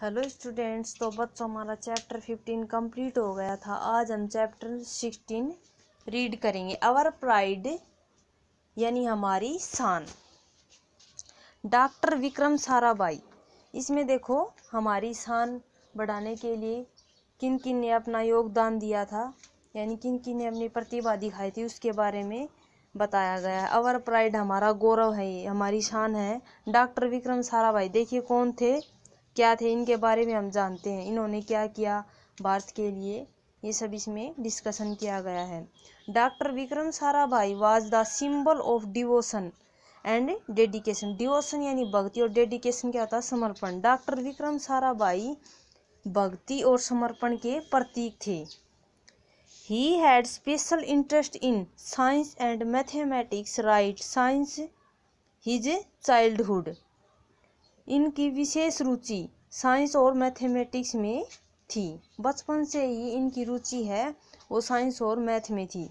hello students तो बच्चों हमारा चैप्टर फिफ्टीन कंप्लीट हो गया था आज हम चैप्टर सिक्सटीन रीड करेंगे आवर प्राइड यानी हमारी शान डॉक्टर विक्रम साराभाई इसमें देखो हमारी शान बढ़ाने के लिए किन किन ने अपना योगदान दिया था यानी किन किन ने अपनी प्रतिभा दिखाई थी उसके बारे में बताया गया है अवर प्राइड हमारा गौरव है हमारी शान है डॉक्टर विक्रम साराभाई देखिए कौन थे क्या थे इनके बारे में हम जानते हैं इन्होंने क्या किया भारत के लिए ये सब इसमें डिस्कशन किया गया है doctor Vikram Sarabhai was the symbol of devotion and dedication devotion यानी भक्ति और डेडिकेशन क्या होता समर्पण डॉक्टर विक्रम साराभाई भक्ति और समर्पण के प्रतीक थे he had special interest in science and mathematics right science his childhood इनकी विशेष रुचि साइंस और मैथमेटिक्स में थी बचपन से ही इनकी रुचि है वो साइंस और मैथ में थी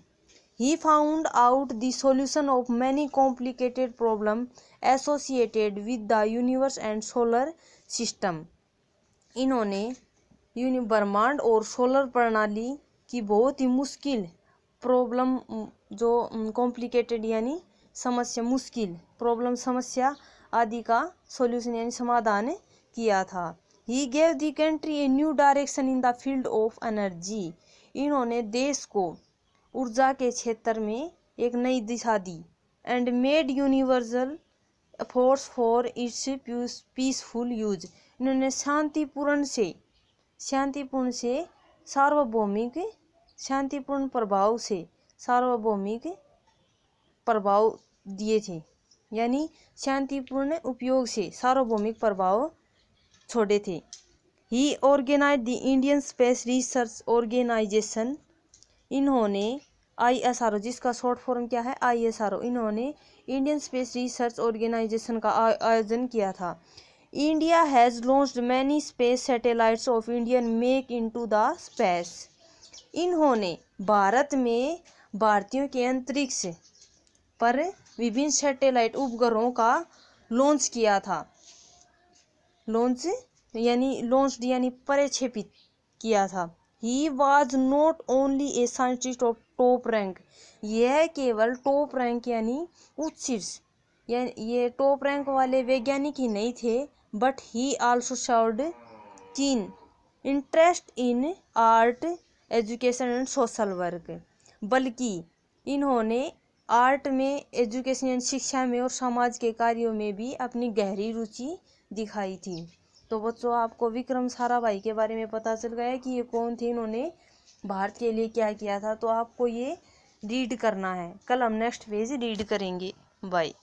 he found out the solution of many complicated problem associated with the universe and solar system इन्होंने ब्रह्मांड और सोलर प्रणाली की बहुत ही मुश्किल प्रॉब्लम जो कॉम्प्लिकेटेड यानी समस्या मुश्किल प्रॉब्लम समस्या आदि का सोल्यूशन यानी समाधान किया था he gave the country a new direction in the field of energy इन्होंने देश को ऊर्जा के क्षेत्र में एक नई दिशा दी and made universal force for its peaceful use इन्होंने शांतिपूर्ण से शांतिपूर्ण से सार्वभौमिक शांतिपूर्ण प्रभाव से सार्वभौमिक प्रभाव दिए थे यानी शांतिपूर्ण उपयोग से सार्वभौमिक प्रभाव छोड़े थे he organise the Indian space research organisation इन्होंने आई एस आर ओ जिसका शॉर्ट फॉर्म क्या है आई एस आर ओ इन्होंने इंडियन स्पेस रिसर्च ऑर्गेनाइजेशन का आयोजन किया था India has launch many space satellites of Indian make in to the space इन्होंने भारत में भारतीयों के अंतरिक्ष पर विभिन्न सैटेलाइट उपग्रहों का लॉन्च किया था लॉन्च यानी लॉन्च यानी प्रक्षेपित किया था he was not only a scientist of top rank यह केवल टॉप रैंक यानी उच्च शीर्ष ये टॉप रैंक वाले वैज्ञानिक ही नहीं थे but he also showed keen interest in art education and social work बल्कि इन्होंने आर्ट में एजुकेशन शिक्षा में और समाज के कार्यों में भी अपनी गहरी रुचि दिखाई थी तो बच्चों आपको विक्रम साराभाई के बारे में पता चल गया कि ये कौन थे इन्होंने भारत के लिए क्या किया था तो आपको ये रीड करना है कल हम नेक्स्ट पेज रीड करेंगे बाय